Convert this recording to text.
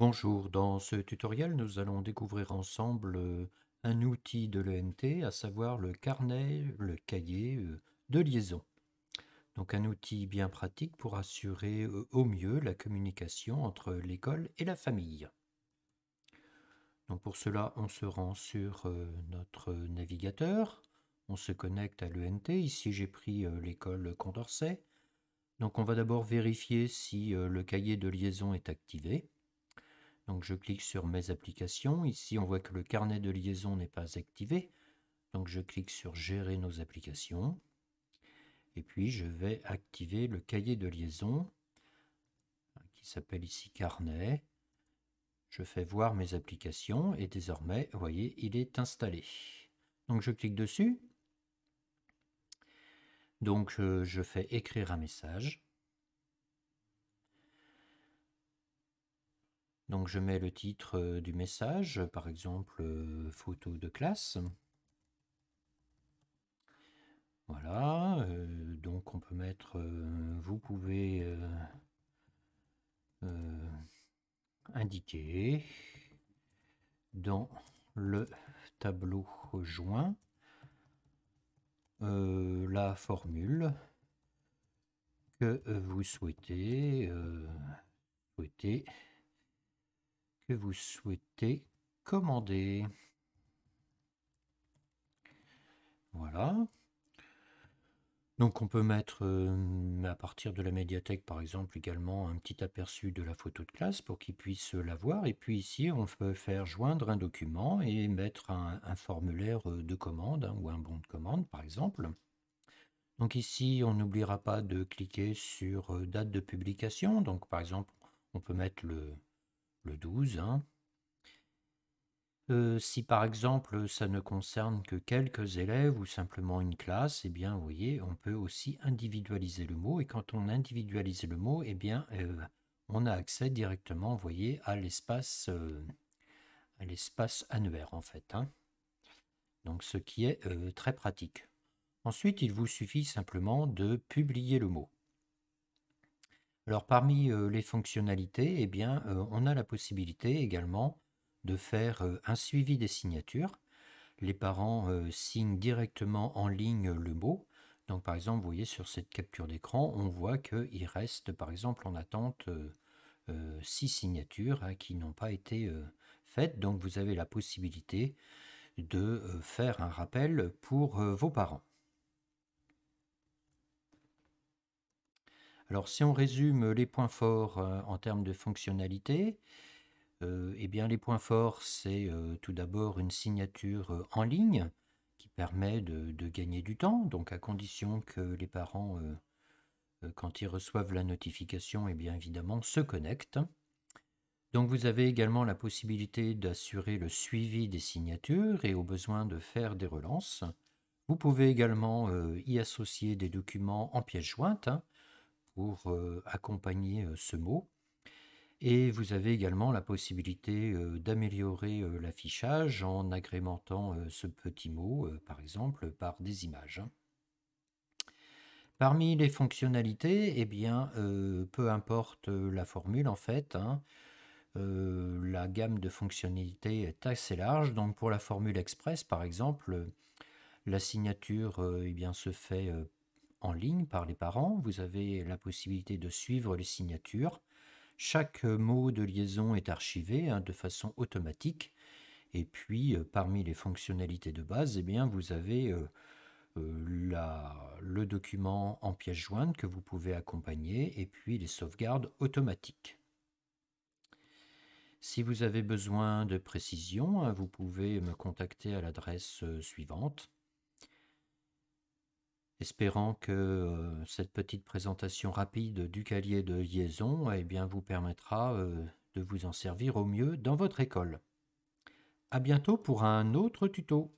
Bonjour, dans ce tutoriel, nous allons découvrir ensemble euh, un outil de l'ENT, à savoir le carnet, le cahier euh, de liaison. Donc un outil bien pratique pour assurer euh, au mieux la communication entre l'école et la famille. Donc pour cela, on se rend sur notre navigateur, on se connecte à l'ENT, ici j'ai pris l'école Condorcet. Donc on va d'abord vérifier si le cahier de liaison est activé. Donc je clique sur mes applications. Ici, on voit que le carnet de liaison n'est pas activé. Donc je clique sur gérer nos applications. Et puis je vais activer le cahier de liaison hein, qui s'appelle ici carnet. Je fais voir mes applications et désormais, vous voyez, il est installé. Donc je clique dessus. Donc euh, je fais écrire un message. Donc je mets le titre euh, du message, par exemple euh, photo de classe. Voilà, euh, donc on peut mettre, vous pouvez indiquer dans le tableau joint la formule que vous souhaitez, souhaitez vous souhaitez commander. Voilà. Donc on peut mettre euh, à partir de la médiathèque par exemple également un petit aperçu de la photo de classe pour qu'ils puissent la voir. Et puis ici on peut faire joindre un document et mettre un, formulaire euh, de commande hein, ou un bon de commande par exemple. Donc ici on n'oubliera pas de cliquer sur euh, date de publication. Donc par exemple on peut mettre le, le 12. Hein. Euh, si par exemple ça ne concerne que quelques élèves ou simplement une classe, eh bien voyez, on peut aussi individualiser le mot. Et quand on individualise le mot, eh bien euh, on a accès directement, voyez, euh, à l'espace annuaire en fait. Hein. Donc ce qui est très pratique. Ensuite, il vous suffit simplement de publier le mot. Alors parmi les fonctionnalités, eh on a la possibilité également de faire, un suivi des signatures. Les parents, signent directement en ligne, le mot. Donc par exemple, vous voyez sur cette capture d'écran, on voit qu'il reste par exemple en attente, six 6 signatures, hein, qui n'ont pas été, faites. Donc vous avez la possibilité de, faire un rappel pour, vos parents. Alors si on résume les points forts euh, en termes de fonctionnalité, euh, eh bien, les points forts, c'est euh, tout d'abord une signature en ligne qui permet de, gagner du temps, donc à condition que les parents, quand ils reçoivent la notification, eh bien évidemment, se connectent. Donc vous avez également la possibilité d'assurer le suivi des signatures et au besoin de faire des relances. Vous pouvez également y associer des documents en pièce jointe hein, euh, accompagner euh, ce mot. Et vous avez également la possibilité euh, d'améliorer l'affichage en agrémentant ce petit mot, par exemple, par des images. Hein. Parmi les fonctionnalités, et eh bien, peu importe la formule en fait, hein, la gamme de fonctionnalités est assez large. Donc pour la formule express, par exemple, la signature et eh bien, se fait en ligne par les parents. Vous avez la possibilité de suivre les signatures. Chaque mot de liaison est archivé hein, de façon automatique. Et puis, euh, parmi les fonctionnalités de base, eh bien, vous avez euh, euh, le document en pièce jointe que vous pouvez accompagner et puis les sauvegardes automatiques. Si vous avez besoin de précision, hein, vous pouvez me contacter à l'adresse suivante espérant que euh, cette petite présentation rapide du calier de liaison eh bien, vous permettra euh, de vous en servir au mieux dans votre école. A bientôt pour un autre tuto.